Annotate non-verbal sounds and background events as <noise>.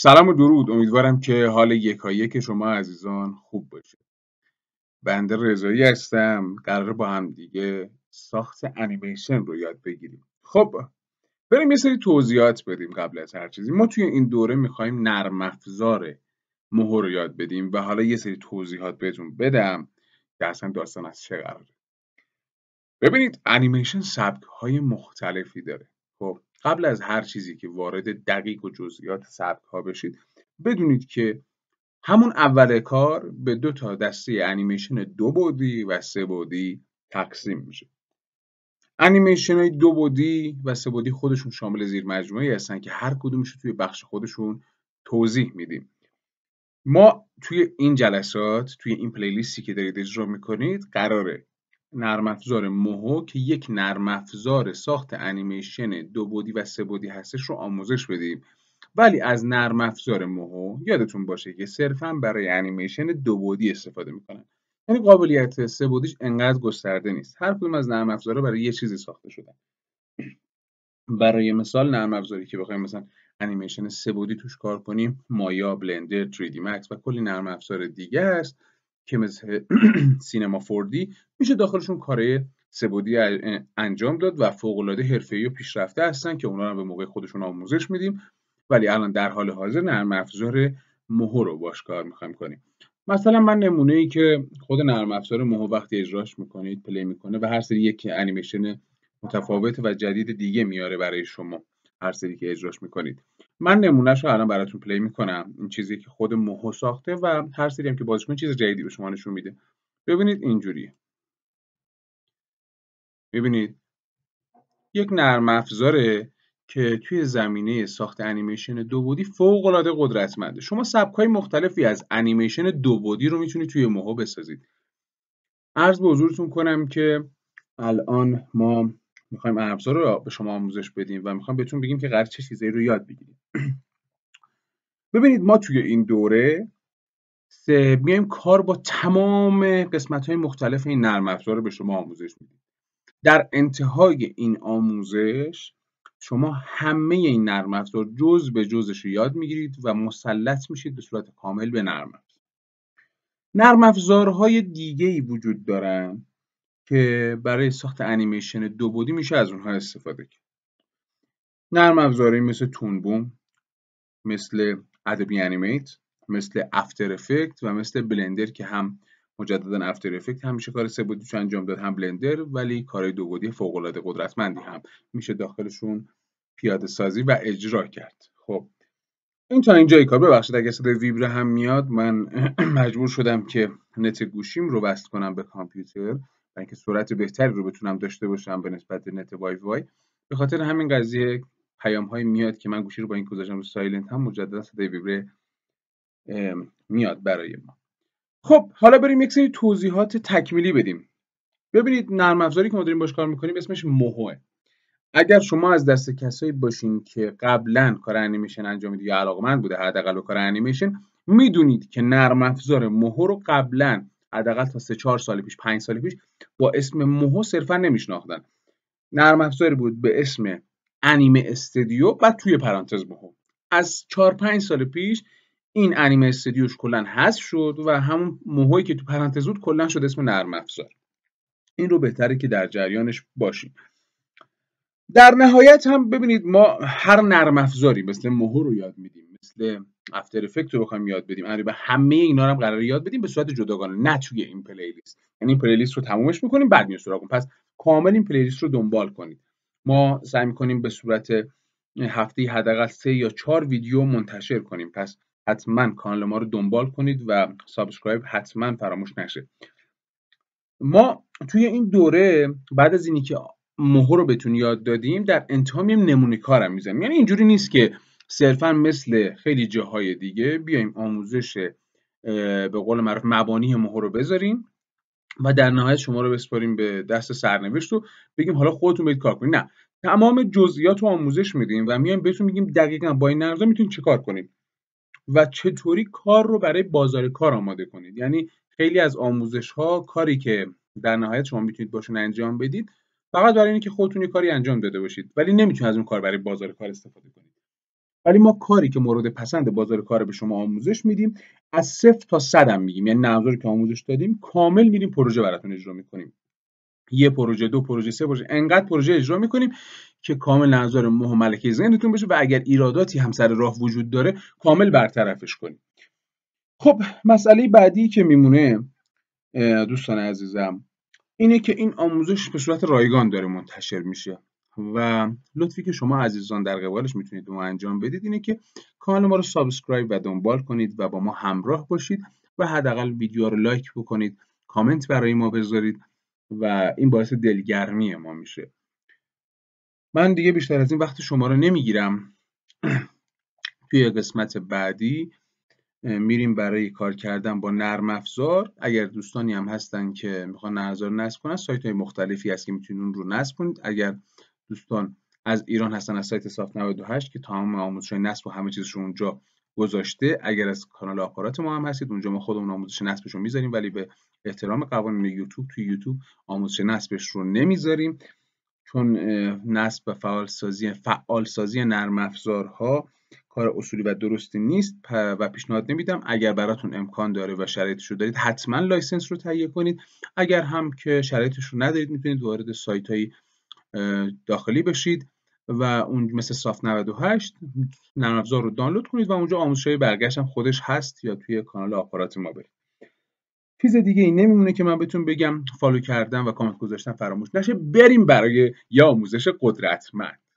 سلام و درود امیدوارم که حال یکایک که شما عزیزان خوب باشه بنده رضایی هستم قرار با هم دیگه ساخت انیمیشن رو یاد بگیریم خب بریم یه سری توضیحات بدیم قبل از هر چیزی ما توی این دوره میخوایم نرم افزار رو یاد بدیم و حالا یه سری توضیحات بهتون بدم که اصلا داستان از چه قراره ببینید انیمیشن سبک های مختلفی داره خب قبل از هر چیزی که وارد دقیق و جزئیات سبک ها بشید بدونید که همون اول کار به دو تا دسته انیمیشن دو بودی و سه بودی تقسیم میشه انیمیشن های دو بودی و سه بودی خودشون شامل زیر مجموعه هستن که هر کدومش توی بخش خودشون توضیح میدیم ما توی این جلسات توی این پلیلیستی که دارید اجرا میکنید قراره نرم افزار موهو که یک نرم افزار ساخت انیمیشن دو بودی و سه بودی هستش رو آموزش بدیم ولی از نرم افزار موهو یادتون باشه که صرفا برای انیمیشن دو بودی استفاده میکنن یعنی قابلیت سه بودیش انقدر گسترده نیست هر کدوم از نرم افزارها برای یه چیزی ساخته شده <clears throat> برای مثال نرم افزاری که بخوایم مثلا انیمیشن سه بودی توش کار کنیم مایا بلندر 3D و کلی نرم افزار دیگه است که مثل <clears throat> سینما فوردی میشه داخلشون کارهای سبودی انجام داد و فوقالعاده حرفه‌ای و پیشرفته هستن که اونا رو به موقع خودشون آموزش میدیم ولی الان در حال حاضر نرم افزار مهو رو باش کار میخوایم کنیم مثلا من نمونه ای که خود نرم افزار مهو وقتی اجراش میکنید پلی میکنه و هر سری یک انیمیشن متفاوت و جدید دیگه میاره برای شما هر سری که اجراش میکنید من نمونهش رو الان براتون پلی میکنم این چیزی که خود موهو ساخته و هر سری هم که بازش چیز جدیدی به شما نشون میده ببینید اینجوری ببینید یک نرم افزاره که توی زمینه ساخت انیمیشن دو بودی فوق العاده قدرتمنده شما سبکای مختلفی از انیمیشن دو بودی رو میتونید توی موهو بسازید عرض به حضورتون کنم که الان ما میخوایم ابزار رو به شما آموزش بدیم و میخوایم بهتون بگیم که قرار چه چیزایی رو یاد بگیریم <clears throat> ببینید ما توی این دوره میایم کار با تمام قسمت های مختلف این نرم رو به شما آموزش میدیم در انتهای این آموزش شما همه این نرم افزار جز به جزش رو یاد میگیرید و مسلط میشید به صورت کامل به نرم افزار نرم دیگه ای وجود دارن که برای ساخت انیمیشن دو بودی میشه از اونها استفاده کرد نرم افزاری مثل تون بوم، مثل ادبی انیمیت مثل افتر افکت و مثل بلندر که هم مجددا افتر افکت همیشه کار سه بودیش انجام داد هم بلندر ولی کارهای دو بودی فوق العاده قدرتمندی هم میشه داخلشون پیاده سازی و اجرا کرد خب این تا اینجای کار ببخشید اگه صدای ویبر هم میاد من <clears throat> مجبور شدم که نت گوشیم رو وصل کنم به کامپیوتر برای اینکه سرعت بهتری رو بتونم داشته باشم به نسبت نت وای وای به خاطر همین قضیه پیام های میاد که من گوشی رو با این گذاشتم رو سایلنت هم مجددا صدای ویبره میاد برای ما خب حالا بریم یک سری توضیحات تکمیلی بدیم ببینید نرم افزاری که ما داریم باش کار میکنیم اسمش موهوه اگر شما از دست کسایی باشین که قبلا کار انیمیشن انجام یا علاقمند بوده حداقل کار انیمیشن میدونید که نرم افزار موهو رو قبلا حداقل تا سه چهار سال پیش پنج سال پیش با اسم موهو صرفا نمیشناختن نرم افزاری بود به اسم انیمه استودیو و توی پرانتز موهو از چهار پنج سال پیش این انیمه استودیوش کلا حذف شد و همون موهوی که تو پرانتز بود کلا شد اسم نرم افزار این رو بهتره که در جریانش باشیم در نهایت هم ببینید ما هر نرم افزاری مثل موهو رو یاد میدیم مثل افتر افکت رو بخوایم یاد بدیم یعنی به همه اینا رو هم قرار یاد بدیم به صورت جداگانه نه توی این پلی لیست یعنی این پلی لیست رو تمومش میکنیم بعد میایم سراغ پس کامل این پلی لیست رو دنبال کنید ما سعی میکنیم به صورت هفته حداقل سه یا چهار ویدیو منتشر کنیم پس حتما کانال ما رو دنبال کنید و سابسکرایب حتما فراموش نشه ما توی این دوره بعد از اینی که مهر رو بهتون یاد دادیم در انتها نمونه کارم میزنیم یعنی اینجوری نیست که صرفا مثل خیلی جاهای دیگه بیایم آموزش به قول معروف مبانی ما رو بذاریم و در نهایت شما رو بسپاریم به دست سرنوشت و بگیم حالا خودتون برید کار کنید نه تمام جزئیات رو آموزش میدیم و میایم بهتون میگیم دقیقا با این نرزا میتونید چه کار کنید و چطوری کار رو برای بازار کار آماده کنید یعنی خیلی از آموزش ها کاری که در نهایت شما میتونید باشون انجام بدید فقط برای اینکه خودتون یه کاری انجام داده باشید ولی نمیتونید از اون کار برای بازار کار استفاده کنید ولی ما کاری که مورد پسند بازار کار به شما آموزش میدیم از صفر تا صد هم میگیم یعنی نظر که آموزش دادیم کامل میریم پروژه براتون اجرا میکنیم یه پروژه دو پروژه سه پروژه انقدر پروژه اجرا میکنیم که کامل نظر مه ملکه ذهنتون بشه و اگر ایراداتی هم سر راه وجود داره کامل برطرفش کنیم خب مسئله بعدی که میمونه دوستان عزیزم اینه که این آموزش به صورت رایگان داره منتشر میشه و لطفی که شما عزیزان در قبالش میتونید به ما انجام بدید اینه که کانال ما رو سابسکرایب و دنبال کنید و با ما همراه باشید و حداقل ویدیو رو لایک بکنید کامنت برای ما بذارید و این باعث دلگرمی ما میشه من دیگه بیشتر از این وقت شما رو نمیگیرم <clears throat> توی قسمت بعدی میریم برای کار کردن با نرم افزار اگر دوستانی هم هستن که میخوان نرم افزار نصب کنن سایت های مختلفی هست که میتونید اون رو نصب کنید اگر دوستان از ایران هستن از سایت سافت 98 که تمام آموزش نصب و همه چیزش اونجا گذاشته اگر از کانال آپارات ما هم هستید اونجا ما خودمون آموزش نصبش رو میذاریم ولی به احترام قوانین یوتیوب توی یوتیوب آموزش نصبش رو نمیذاریم چون نصب و فعال سازی فعال سازی نرم افزارها کار اصولی و درستی نیست و پیشنهاد نمیدم اگر براتون امکان داره و شرایطش رو دارید حتما لایسنس رو تهیه کنید اگر هم که شرایطش رو ندارید میتونید وارد سایت داخلی بشید و اون مثل صاف 98 نرم افزار رو دانلود کنید و اونجا های برگشت هم خودش هست یا توی کانال آپارات ما برید چیز دیگه این نمیمونه که من بهتون بگم فالو کردن و کامنت گذاشتن فراموش نشه بریم برای یه آموزش قدرتمند